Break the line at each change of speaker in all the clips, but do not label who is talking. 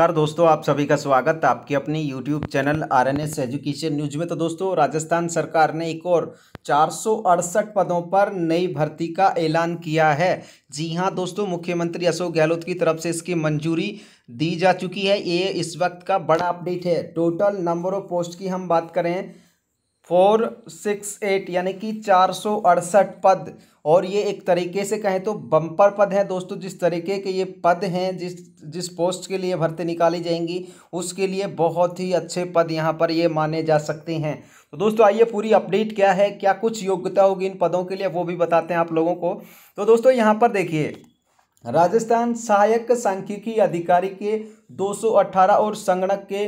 नमस्कार दोस्तों आप सभी का स्वागत आपकी अपनी YouTube channel R N S education news में तो दोस्तों राजस्थान सरकार ने एक और चार पदों पर नई भर्ती का ऐलान किया है जी हाँ दोस्तों मुख्यमंत्री अशोक गहलोत की तरफ से इसकी मंजूरी दी जा चुकी है ये इस वक्त का बड़ा अपडेट है टोटल नंबर ऑफ पोस्ट की हम बात करें फोर सिक्स एट यानी कि चार सौ अड़सठ पद और ये एक तरीके से कहें तो बम्पर पद हैं दोस्तों जिस तरीके के ये पद हैं जिस जिस पोस्ट के लिए भर्ती निकाली जाएंगी उसके लिए बहुत ही अच्छे पद यहाँ पर ये माने जा सकते हैं तो दोस्तों आइए पूरी अपडेट क्या है क्या कुछ योग्यता होगी इन पदों के लिए वो भी बताते हैं आप लोगों को तो दोस्तों यहाँ पर देखिए राजस्थान सहायक सांख्यिकी अधिकारी के दो और संगणक के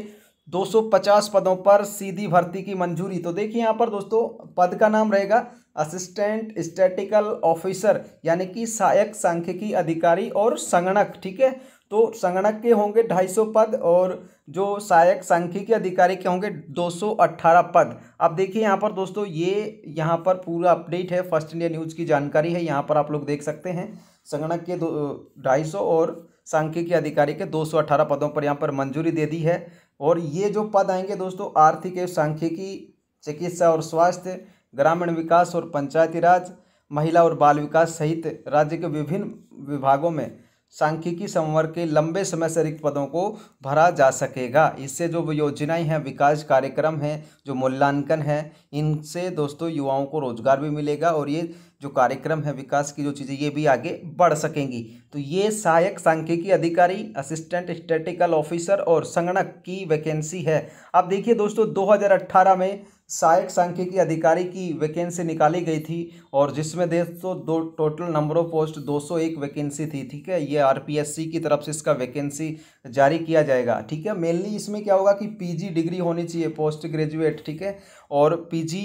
250 पदों पर सीधी भर्ती की मंजूरी तो देखिए यहाँ पर दोस्तों पद का नाम रहेगा असिस्टेंट स्टैटिकल ऑफिसर यानी कि सहायक सांख्यिकी अधिकारी और संगणक ठीक है तो संगणक के होंगे 250 पद और जो सहायक सांख्यिकी अधिकारी के होंगे 218 पद अब देखिए यहाँ पर दोस्तों ये यहाँ पर पूरा अपडेट है फर्स्ट इंडिया न्यूज़ की जानकारी है यहाँ पर आप लोग देख सकते हैं संगणक के दो ढाई और सांख्यिकी अधिकारी के 218 पदों पर यहाँ पर मंजूरी दे दी है और ये जो पद आएंगे दोस्तों आर्थिक एवं सांख्यिकी चिकित्सा और स्वास्थ्य ग्रामीण विकास और पंचायती राज महिला और बाल विकास सहित राज्य के विभिन्न विभागों में सांख्यिकी संवर्ग के लंबे समय से रिक्त पदों को भरा जा सकेगा इससे जो योजनाएं हैं विकास कार्यक्रम हैं जो मूल्यांकन है इनसे दोस्तों युवाओं को रोजगार भी मिलेगा और ये जो कार्यक्रम है विकास की जो चीज़ें ये भी आगे बढ़ सकेंगी तो ये सहायक सांख्यिकी अधिकारी असिस्टेंट स्टेटिकल ऑफिसर और संगणक की वैकेंसी है अब देखिए दोस्तों दो में सहायक सांख्यिकी अधिकारी की वैकेंसी निकाली गई थी और जिसमें देश तो दो total number of post 201 vacancy थी ठीक है ये आरपीएससी की तरफ से इसका वैकेंसी जारी किया जाएगा ठीक है मेनली इसमें क्या होगा कि पीजी डिग्री होनी चाहिए पोस्ट ग्रेजुएट ठीक है और पीजी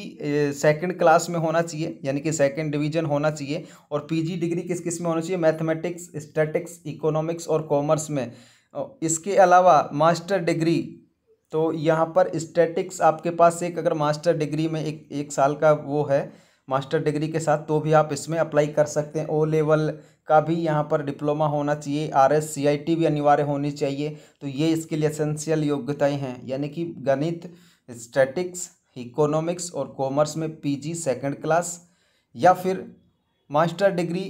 सेकंड क्लास में होना चाहिए यानी कि सेकेंड डिवीजन होना चाहिए और पी डिग्री किस किस में होनी चाहिए मैथमेटिक्स स्टेटिक्स इकोनॉमिक्स और कॉमर्स में इसके अलावा मास्टर डिग्री तो यहाँ पर स्टैटिक्स आपके पास एक अगर मास्टर डिग्री में एक एक साल का वो है मास्टर डिग्री के साथ तो भी आप इसमें अप्लाई कर सकते हैं ओ लेवल का भी यहाँ पर डिप्लोमा होना चाहिए R S C I T भी अनिवार्य होनी चाहिए तो ये इसके लिए असेंशियल योग्यताएं हैं यानी कि गणित स्टैटिक्स इकोनॉमिक्स और कॉमर्स में पीजी सेकेंड क्लास या फिर मास्टर डिग्री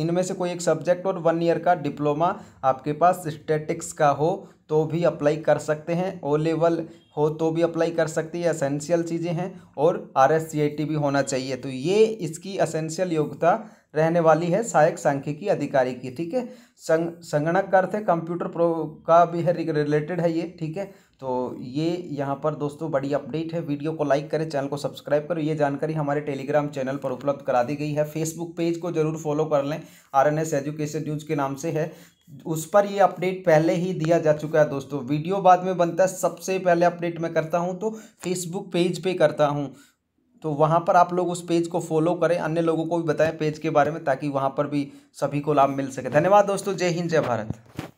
इनमें से कोई एक सब्जेक्ट और वन ईयर का डिप्लोमा आपके पास स्टेटिक्स का हो तो भी अप्लाई कर सकते हैं ओ लेवल हो तो भी अप्लाई कर सकती है असेंशियल चीज़ें हैं और आर एस भी होना चाहिए तो ये इसकी असेंशियल योग्यता रहने वाली है सहायक सांख्यिकी अधिकारी की ठीक है संग संगणक का अर्थ है कंप्यूटर प्रो का भी है रिलेटेड है ये ठीक है तो ये यहाँ पर दोस्तों बड़ी अपडेट है वीडियो को लाइक करें चैनल को सब्सक्राइब करें ये जानकारी हमारे टेलीग्राम चैनल पर उपलब्ध करा दी गई है फेसबुक पेज को जरूर फॉलो कर लें आरएनएस एजुकेशन न्यूज़ के नाम से है उस पर ये अपडेट पहले ही दिया जा चुका है दोस्तों वीडियो बाद में बनता है सबसे पहले अपडेट मैं करता हूँ तो फेसबुक पेज पे करता हूँ तो वहाँ पर आप लोग उस पेज को फॉलो करें अन्य लोगों को भी बताएं पेज के बारे में ताकि वहाँ पर भी सभी को लाभ मिल सके धन्यवाद दोस्तों जय हिंद जय भारत